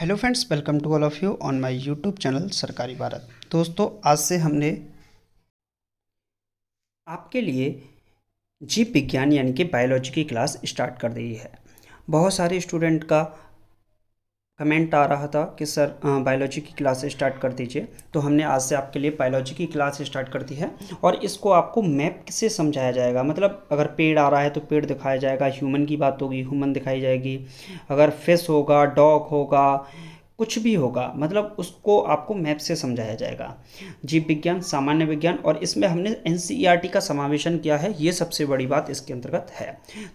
hello friends welcome to all of you on my YouTube channel Sarkari Bharat दोस्तों आज से हमने आपके लिए जीव विज्ञान यानी कि बायोलॉजी की क्लास स्टार्ट कर दी है बहुत सारे स्टूडेंट का कमेंट आ रहा था कि सर बायोलॉजी की क्लास स्टार्ट कर दीजिए तो हमने आज से आपके लिए बायोलॉजी की क्लास स्टार्ट कर दी है और इसको आपको मैप से समझाया जाएगा मतलब अगर पेड़ आ रहा है तो पेड़ दिखाया जाएगा ह्यूमन की बात होगी ह्यूमन दिखाई जाएगी अगर फिश होगा डॉग होगा कुछ भी होगा मतलब उसको आपको मैप से समझाया जाएगा जीव विज्ञान सामान्य विज्ञान और इसमें हमने एन का समावेशन किया है ये सबसे बड़ी बात इसके अंतर्गत है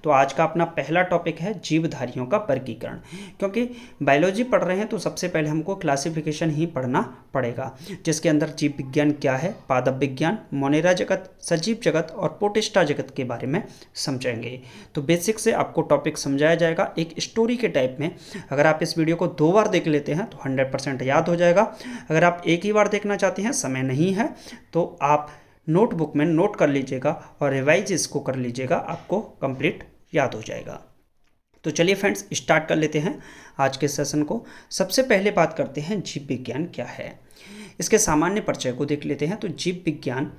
तो आज का अपना पहला टॉपिक है जीवधारियों का वर्गीकरण क्योंकि बायोलॉजी पढ़ रहे हैं तो सबसे पहले हमको क्लासिफिकेशन ही पढ़ना पड़ेगा जिसके अंदर जीव विज्ञान क्या है पादप विज्ञान मोनेरा जगत सजीव जगत और पोटिस्टा जगत के बारे में समझेंगे तो बेसिक से आपको टॉपिक समझाया जाएगा एक स्टोरी के टाइप में अगर आप इस वीडियो को दो बार देख लेते हैं तो 100 परसेंट याद हो जाएगा अगर आप एक ही बार देखना चाहते हैं समय नहीं है तो आप नोटबुक में नोट कर लीजिएगा और रिवाइज इसको कर लीजिएगा आपको कंप्लीट याद हो जाएगा तो चलिए फ्रेंड्स स्टार्ट कर लेते हैं आज के सेशन को सबसे पहले बात करते हैं जीव विज्ञान क्या है इसके सामान्य परिचय को देख लेते हैं तो जीव विज्ञान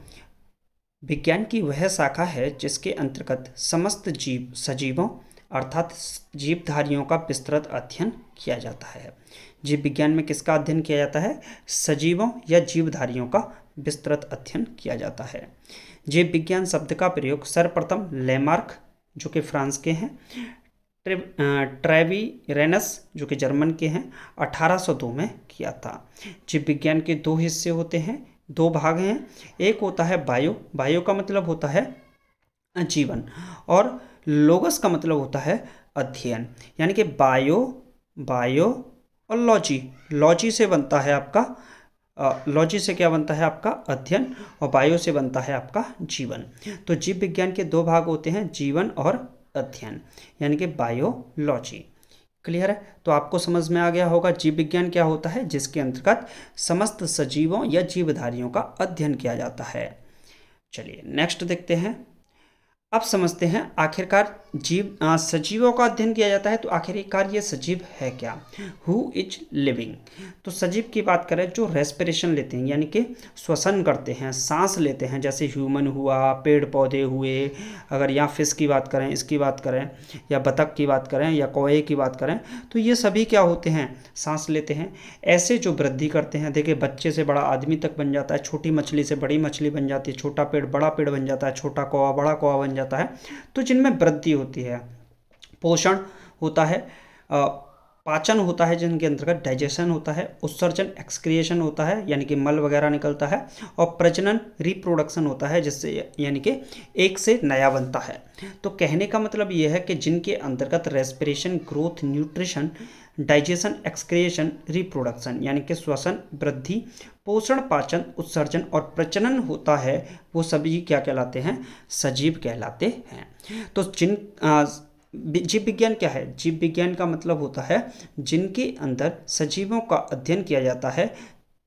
विज्ञान की वह शाखा है जिसके अंतर्गत समस्त जीव सजीवों अर्थात जीवधारियों का विस्तृत अध्ययन किया जाता है जीव विज्ञान में किसका अध्ययन किया जाता है सजीवों या जीवधारियों का विस्तृत अध्ययन किया जाता है जीव विज्ञान शब्द का प्रयोग सर्वप्रथम लेमार्क जो कि फ्रांस के हैं ट्रेवी रेनस जो कि जर्मन के हैं 1802 में किया था जीव विज्ञान के दो हिस्से होते हैं दो भाग हैं एक होता है बायो बायो का मतलब होता है जीवन और लोगस का मतलब होता है अध्ययन यानी कि बायो बायो और लॉजी लॉजी से बनता है आपका लॉजी से क्या बनता है आपका अध्ययन और बायो से बनता है आपका जीवन तो जीव विज्ञान के दो भाग होते हैं जीवन और अध्ययन यानी कि बायोलॉजी क्लियर है तो आपको समझ में आ गया होगा जीव विज्ञान क्या होता है जिसके अंतर्गत समस्त सजीवों या जीवधारियों का अध्ययन किया जाता है चलिए नेक्स्ट देखते हैं अब समझते हैं आखिरकार जीव आ, सजीवों का अध्ययन किया जाता है तो आखिरकार ये सजीव है क्या हु इज लिविंग तो सजीव की बात करें जो रेस्पिरेशन लेते हैं यानी कि श्वसन करते हैं सांस लेते हैं जैसे ह्यूमन हुआ पेड़ पौधे हुए अगर या फिश की बात करें इसकी बात करें या बतख की बात करें या कोए की बात करें तो ये सभी क्या होते हैं सांस लेते हैं ऐसे जो वृद्धि करते हैं देखिए बच्चे से बड़ा आदमी तक बन जाता है छोटी मछली से बड़ी मछली बन जाती है छोटा पेड़ बड़ा पेड़ बन जाता है छोटा कौवा बड़ा कौवा बन जाता है तो जिनमें वृद्धि होती होती है पोषण होता है पाचन होता है जिनके अंतर्गत डाइजेशन होता है उत्सर्जन एक्सक्रिएशन होता है यानी कि मल वगैरह निकलता है और प्रजनन रिप्रोडक्शन होता है जिससे यानी कि एक से नया बनता है तो कहने का मतलब यह है कि जिनके अंतर्गत respiration growth nutrition digestion excretion reproduction यानी कि श्वसन वृद्धि पोषण पाचन उत्सर्जन और प्रजनन होता है वो सभी क्या कहलाते हैं सजीव कहलाते हैं तो जिन जीव विज्ञान क्या है जीव विज्ञान का मतलब होता है जिनके अंदर सजीवों का अध्ययन किया जाता है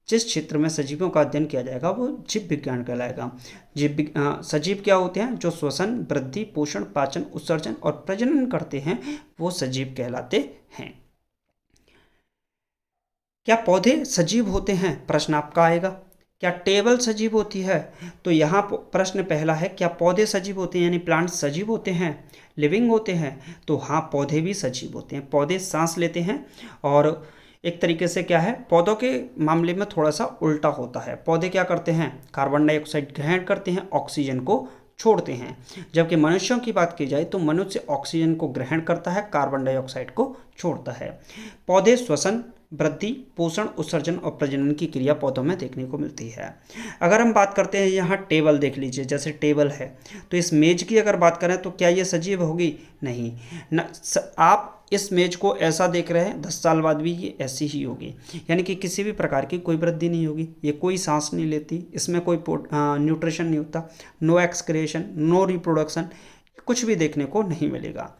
जिस क्षेत्र में सजीवों का अध्ययन किया जाएगा वो जीव विज्ञान कहलाएगा जीव सजीव क्या होते हैं जो श्वसन वृद्धि पोषण पाचन उत्सर्जन और प्रजनन करते हैं वो सजीव कहलाते हैं क्या पौधे सजीव होते हैं प्रश्न आपका आएगा क्या टेबल सजीव होती है तो यहाँ प्रश्न पहला है क्या पौधे सजीव होते हैं यानी प्लांट्स सजीव होते हैं लिविंग होते हैं तो हाँ पौधे भी सजीव होते हैं पौधे सांस लेते हैं और एक तरीके से क्या है पौधों के मामले में थोड़ा सा उल्टा होता है पौधे क्या करते हैं कार्बन डाइऑक्साइड ग्रहण करते हैं ऑक्सीजन को छोड़ते हैं जबकि मनुष्यों की बात की जाए तो मनुष्य ऑक्सीजन को ग्रहण करता है कार्बन डाइऑक्साइड को छोड़ता है पौधे श्वसन वृद्धि पोषण उत्सर्जन और प्रजनन की क्रिया पौधों में देखने को मिलती है अगर हम बात करते हैं यहाँ टेबल देख लीजिए जैसे टेबल है तो इस मेज की अगर बात करें तो क्या ये सजीव होगी नहीं न, स, आप इस मेज को ऐसा देख रहे हैं दस साल बाद भी ये ऐसी ही होगी यानी कि किसी भी प्रकार की कोई वृद्धि नहीं होगी ये कोई सांस नहीं लेती इसमें कोई न्यूट्रिशन नहीं होता नो एक्सक्रिएशन नो रिप्रोडक्शन कुछ भी देखने को नहीं मिलेगा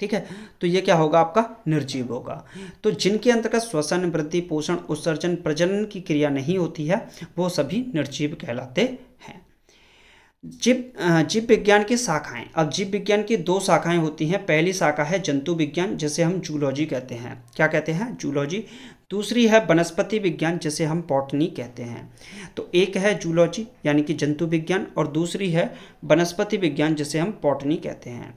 ठीक है तो ये क्या होगा आपका निर्जीव होगा तो जिनके अंतर्गत श्वसन वृद्धि पोषण उत्सर्जन प्रजनन की क्रिया नहीं होती है वो सभी निर्जीव कहलाते हैं जीव जीव विज्ञान की शाखाएं अब जीव विज्ञान की दो शाखाएं होती हैं पहली शाखा है जंतु विज्ञान जिसे हम जूलॉजी कहते हैं क्या कहते हैं जूलॉजी दूसरी है वनस्पति विज्ञान जिसे हम पॉटनी कहते हैं तो एक है जूलॉजी यानी कि जंतु विज्ञान और दूसरी है वनस्पति विज्ञान जिसे हम पॉटनी कहते हैं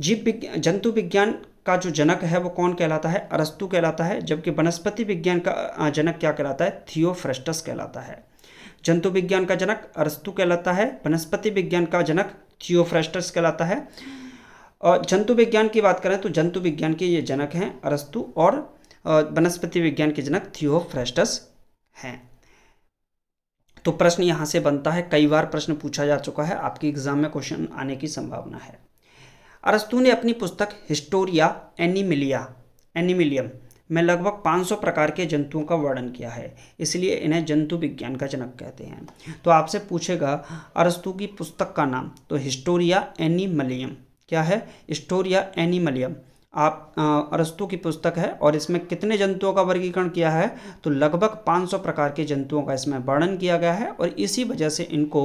जीव विज्ञान जंतु विज्ञान का जो जनक है वो कौन कहलाता है अरस्तु कहलाता है जबकि वनस्पति विज्ञान का जनक क्या कहलाता है थियोफ्रेस्टस कहलाता है जंतु विज्ञान का जनक अरस्तु कहलाता है वनस्पति विज्ञान का जनक थियोफ्रेस्टस कहलाता है और जंतु विज्ञान की बात करें तो जंतु विज्ञान के ये जनक हैं अरस्तु और वनस्पति विज्ञान के जनक थियोफ्रेस्टस हैं तो प्रश्न यहाँ से बनता है कई बार प्रश्न पूछा जा चुका है आपके एग्जाम में क्वेश्चन आने की संभावना है अरस्तु ने अपनी पुस्तक हिस्टोरिया एनिमिलिया एनिमिलियम में लगभग 500 प्रकार के जंतुओं का वर्णन किया है इसलिए इन्हें जंतु विज्ञान का जनक कहते हैं तो आपसे पूछेगा अरस्तु की पुस्तक का नाम तो हिस्टोरिया एनिमलियम क्या है हिस्टोरिया एनिमलियम आप अरस्तु की पुस्तक है और इसमें कितने जंतुओं का वर्गीकरण किया है तो लगभग 500 प्रकार के जंतुओं का इसमें वर्णन किया गया है और इसी वजह से इनको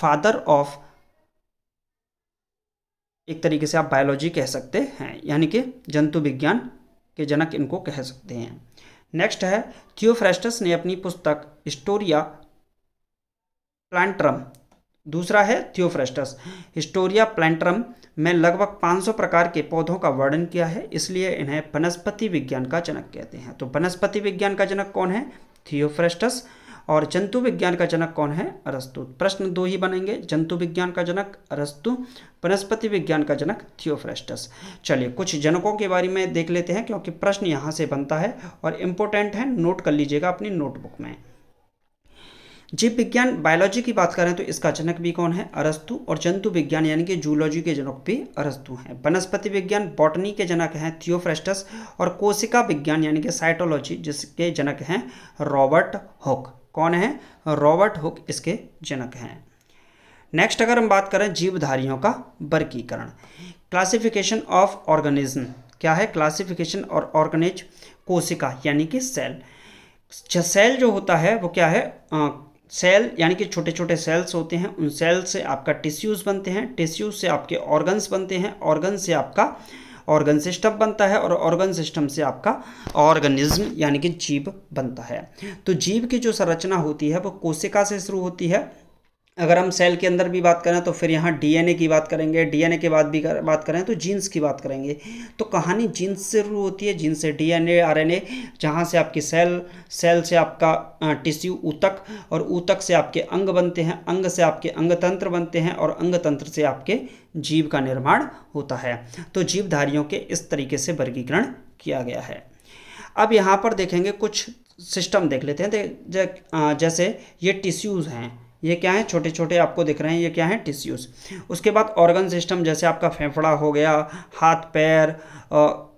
फादर ऑफ एक तरीके से आप बायोलॉजी कह सकते हैं यानी कि जंतु विज्ञान के जनक इनको कह सकते हैं नेक्स्ट है थियोफ्रेस्टस ने अपनी पुस्तक स्टोरिया प्लांट्रम दूसरा है थियोफ्रेस्टस हिस्टोरिया प्लैंटरम में लगभग 500 प्रकार के पौधों का वर्णन किया है इसलिए इन्हें वनस्पति विज्ञान का जनक कहते हैं तो वनस्पति विज्ञान का जनक कौन है थियोफ्रेस्टस और जंतु विज्ञान का जनक कौन है अरस्तु प्रश्न दो ही बनेंगे जंतु विज्ञान का जनक अरस्तु वनस्पति विज्ञान का जनक थियोफ्रेस्टस चलिए कुछ जनकों के बारे में देख लेते हैं क्योंकि प्रश्न यहाँ से बनता है और इम्पोर्टेंट है नोट कर लीजिएगा अपनी नोटबुक में जीव विज्ञान बायोलॉजी की बात करें तो इसका जनक भी कौन है अरस्तु और जंतु विज्ञान यानी कि जूलॉजी के जनक भी अरस्तु हैं वनस्पति विज्ञान बॉटनी के जनक हैं थियोफ्रेस्टस और कोशिका विज्ञान यानी कि साइटोलॉजी जिसके जनक हैं रॉबर्ट हुक कौन है रॉबर्ट हुक इसके जनक हैं नेक्स्ट अगर हम बात करें जीवधारियों का वर्गीकरण क्लासिफिकेशन ऑफ ऑर्गेनिज्म क्या है क्लासिफिकेशन और ऑर्गेनिज कोशिका यानी कि सेल सेल जो होता है वो क्या है सेल यानी कि छोटे छोटे सेल्स होते हैं उन सेल से आपका टिश्यूज़ बनते हैं टिश्यूज से आपके ऑर्गन्स बनते हैं ऑर्गन से आपका ऑर्गन सिस्टम बनता है और ऑर्गन सिस्टम से आपका ऑर्गेनिज्म यानी कि जीव बनता है तो जीव की जो संरचना होती है वो कोशिका से शुरू होती है अगर हम सेल के अंदर भी बात करें तो फिर यहाँ डीएनए की बात करेंगे डीएनए के बाद भी कर, बात करें तो जीन्स की बात करेंगे तो कहानी जीन्स से शुरू होती है जीन्स से डीएनए आरएनए जहाँ से आपकी सेल सेल से आपका टिश्यू ऊतक और ऊतक से आपके अंग बनते हैं अंग से आपके अंग तंत्र बनते हैं और अंग तंत्र से आपके जीव का निर्माण होता है तो जीवधारियों के इस तरीके से वर्गीकरण किया गया है अब यहाँ पर देखेंगे कुछ सिस्टम देख लेते हैं जैसे ये टिश्यूज़ हैं ये क्या है छोटे छोटे आपको दिख रहे हैं ये क्या है टिश्यूज़ उसके बाद ऑर्गन सिस्टम जैसे आपका फेफड़ा हो गया हाथ पैर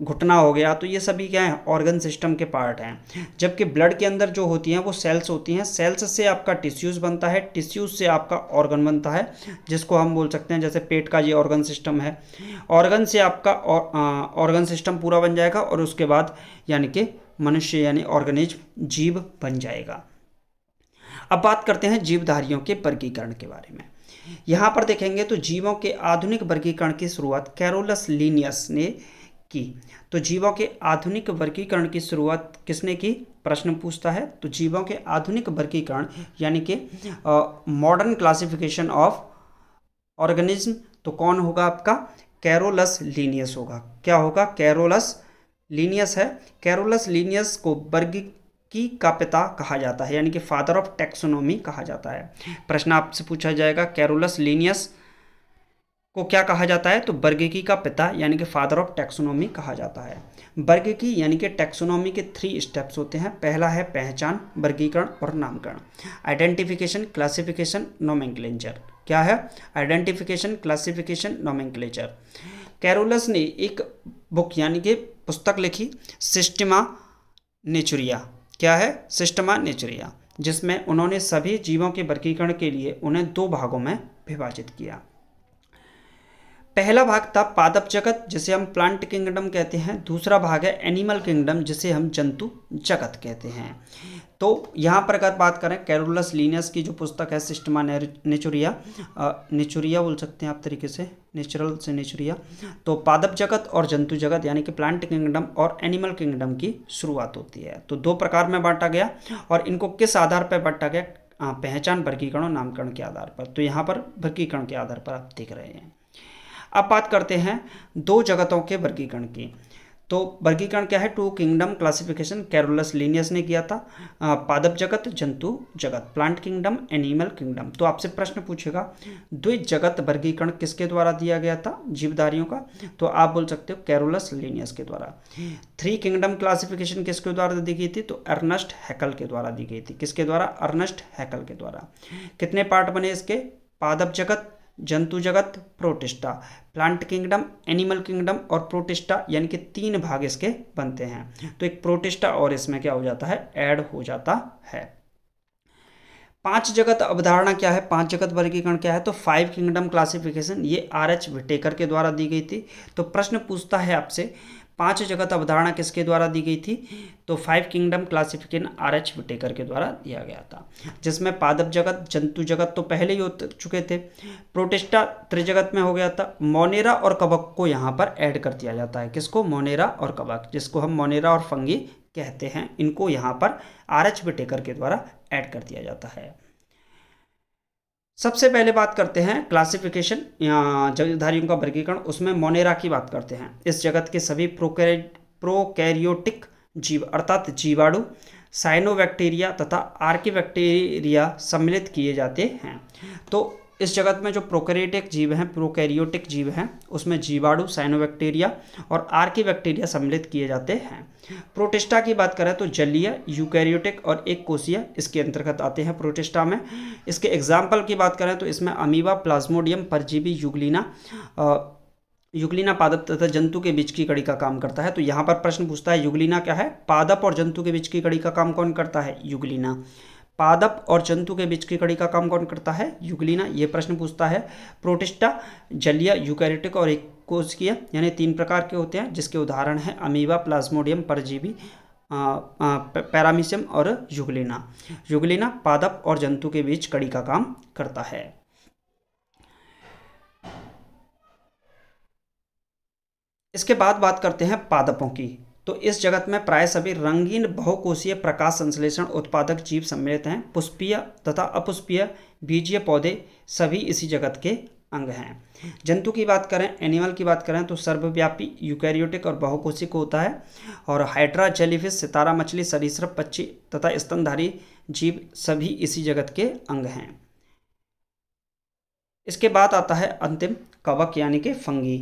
घुटना हो गया तो ये सभी क्या है ऑर्गन सिस्टम के पार्ट हैं जबकि ब्लड के अंदर जो होती हैं वो सेल्स होती हैं सेल्स से आपका टिश्यूज़ बनता है टिश्यूज़ से आपका ऑर्गन बनता है जिसको हम बोल सकते हैं जैसे पेट का ये ऑर्गन सिस्टम है ऑर्गन से आपका ऑर्गन सिस्टम पूरा बन जाएगा और उसके बाद यानी कि मनुष्य यानी ऑर्गेनिज जीव बन जाएगा अब बात करते हैं जीवधारियों के वर्गीकरण के बारे में यहाँ पर देखेंगे तो जीवों के आधुनिक वर्गीकरण की शुरुआत कैरोलस लीनियस ने की तो जीवों के आधुनिक वर्गीकरण की शुरुआत किसने की प्रश्न पूछता है तो जीवों के आधुनिक वर्गीकरण यानी कि मॉडर्न क्लासिफिकेशन ऑफ ऑर्गेनिज्म तो कौन होगा आपका कैरोलस लीनियस होगा क्या होगा कैरोलस लीनियस है कैरोलस लीनियस को वर्गी की का पिता कहा जाता है यानी कि फादर ऑफ टेक्सोनोमी कहा जाता है प्रश्न आपसे पूछा जाएगा कैरोलस लीनियस को क्या कहा जाता है तो बर्गिकी का पिता यानी कि फादर ऑफ टेक्सोनोमी कहा जाता है बर्गिकी यानी कि टेक्सोनोमी के थ्री स्टेप्स होते हैं पहला है पहचान वर्गीकरण और नामकरण आइडेंटिफिकेशन क्लासिफिकेशन नोमेंक्लेंचर क्या है आइडेंटिफिकेशन क्लासिफिकेशन नोमेंक्लेचर कैरोलस ने एक बुक यानी कि पुस्तक लिखी सिस्टिमा नेचुरिया क्या है सिस्टमा नेचरिया जिसमें उन्होंने सभी जीवों के वर्गीकरण के लिए उन्हें दो भागों में विभाजित किया पहला भाग था पादप जगत जिसे हम प्लांट किंगडम कहते हैं दूसरा भाग है एनिमल किंगडम जिसे हम जंतु जगत कहते हैं तो यहाँ पर अगर बात करें कैरोलस लीनियस की जो पुस्तक है सिस्टमा नेचुरिया नेचुरिया बोल सकते हैं आप तरीके से नेचुरल से नेचुरिया तो पादप जगत और जंतु जगत यानी कि प्लांट किंगडम और एनिमल किंगडम की शुरुआत होती है तो दो प्रकार में बांटा गया और इनको किस आधार पर बांटा गया पहचान वर्गीकरण और नामकरण के आधार पर तो यहाँ पर वर्गीकरण के आधार पर आप देख रहे हैं अब बात करते हैं दो जगतों के वर्गीकरण की तो वर्गीकरण क्या है two kingdom classification Carolus Linnaeus ने किया था पादप जगत जंतु जगत प्लांट किंगडम एनिमल किंगडम तो आपसे प्रश्न पूछेगा द्वित जगत वर्गीकरण किसके द्वारा दिया गया था जीवधारियों का तो आप बोल सकते हो कैरोलस लीनियस के द्वारा थ्री किंगडम क्लासिफिकेशन किसके द्वारा दी गई थी तो अर्नस्ट हैकल के द्वारा दी गई थी किसके द्वारा अर्नस्ट हैकल के द्वारा कितने पार्ट बने इसके पादप जगत जंतु जगत Protista plant kingdom animal kingdom और प्रोटिस्टा यानी कि तीन भाग इसके बनते हैं तो एक प्रोटिस्टा और इसमें क्या हो जाता है ऐड हो जाता है पांच जगत अवधारणा क्या है पांच जगत वर्गीकरण क्या है तो फाइव किंगडम क्लासिफिकेशन ये आर एच विटेकर के द्वारा दी गई थी तो प्रश्न पूछता है आपसे पांच जगत अवधारणा किसके द्वारा दी गई थी तो five kingdom classification R H Whittaker के द्वारा दिया गया था जिसमें पादप जगत जंतु जगत तो पहले ही हो चुके थे प्रोटेस्टा त्रिजगत में हो गया था मोनेरा और कबक को यहाँ पर ऐड कर दिया जाता है किसको मोनेरा और कबक जिसको हम मोनेरा और फंगी कहते हैं इनको यहाँ पर आर एच विटेकर के द्वारा ऐड कर दिया जाता है सबसे पहले बात करते हैं क्लासिफिकेशन जगधारियों का वर्गीकरण उसमें मोनेरा की बात करते हैं इस जगत के सभी प्रोकैर प्रोकैरियोटिक जीव अर्थात जीवाणु साइनोबैक्टीरिया तथा आर्किबैक्टीरिया सम्मिलित किए जाते हैं तो इस जगत में जो प्रोकैरियोटिक जीव हैं प्रोकैरियोटिक जीव हैं उसमें जीवाणु साइनोबैक्टीरिया और आर्की बैक्टीरिया सम्मिलित किए जाते हैं प्रोटिस्टा की बात करें तो जलीय यूकैरियोटिक और एक कोशिया इसके अंतर्गत आते हैं प्रोटिस्टा में इसके एग्जाम्पल की बात करें तो इसमें अमीबा प्लाज्मोडियम परजीवी युगलीना युगलिना पादप तथा जंतु के बीच की कड़ी का काम करता है तो यहाँ पर प्रश्न पूछता है युगलिना क्या है पादप और जंतु के बीच की कड़ी का काम कौन करता है युगलिना पादप और जंतु के बीच की कड़ी का काम कौन करता है युगलीना ये प्रश्न पूछता है प्रोटिस्टा जलिया यूकैरियोटिक और इकोस्किया यानी तीन प्रकार के होते हैं जिसके उदाहरण हैं अमीबा प्लाज्मोडियम परजीवी पैरामिशियम और युगलीना युगलीना पादप और जंतु के बीच कड़ी का काम करता है इसके बाद बात करते हैं पादपों की तो इस जगत में प्राय सभी रंगीन बहुकोशीय प्रकाश संश्लेषण उत्पादक जीव सम्मिलित हैं पुष्पीय तथा अपुष्पीय बीजीय पौधे सभी इसी जगत के अंग हैं जंतु की बात करें एनिमल की बात करें तो सर्वव्यापी यूकैरियोटिक और बहुकोशिक होता है और हाइड्रा जेलीफिश सितारा मछली सरीसृप पक्षी तथा स्तनधारी जीव सभी इसी जगत के अंग हैं इसके बाद आता है अंतिम कवक यानी कि फंगी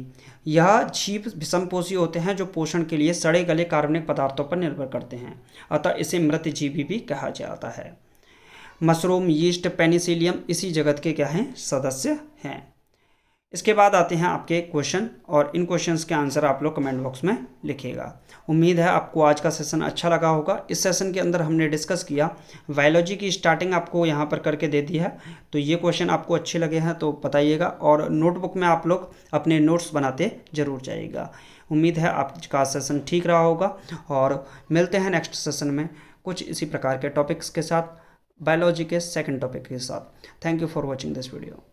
यह जीव विषमपोषी होते हैं जो पोषण के लिए सड़े गले कार्बनिक पदार्थों पर निर्भर करते हैं अतः इसे मृत जीवी भी कहा जाता है मशरूम यीस्ट पेनिसिलियम इसी जगत के क्या हैं सदस्य हैं इसके बाद आते हैं आपके क्वेश्चन और इन क्वेश्चंस के आंसर आप लोग कमेंट बॉक्स में लिखिएगा उम्मीद है आपको आज का सेशन अच्छा लगा होगा इस सेशन के अंदर हमने डिस्कस किया बायोलॉजी की स्टार्टिंग आपको यहाँ पर करके दे दी है तो ये क्वेश्चन आपको अच्छे लगे हैं तो बताइएगा और नोटबुक में आप लोग अपने नोट्स बनाते ज़रूर जाइएगा उम्मीद है आपका सेशन ठीक रहा होगा और मिलते हैं नेक्स्ट सेशन में कुछ इसी प्रकार के टॉपिक्स के साथ बायोलॉजी के सेकेंड टॉपिक के साथ thank you for watching this video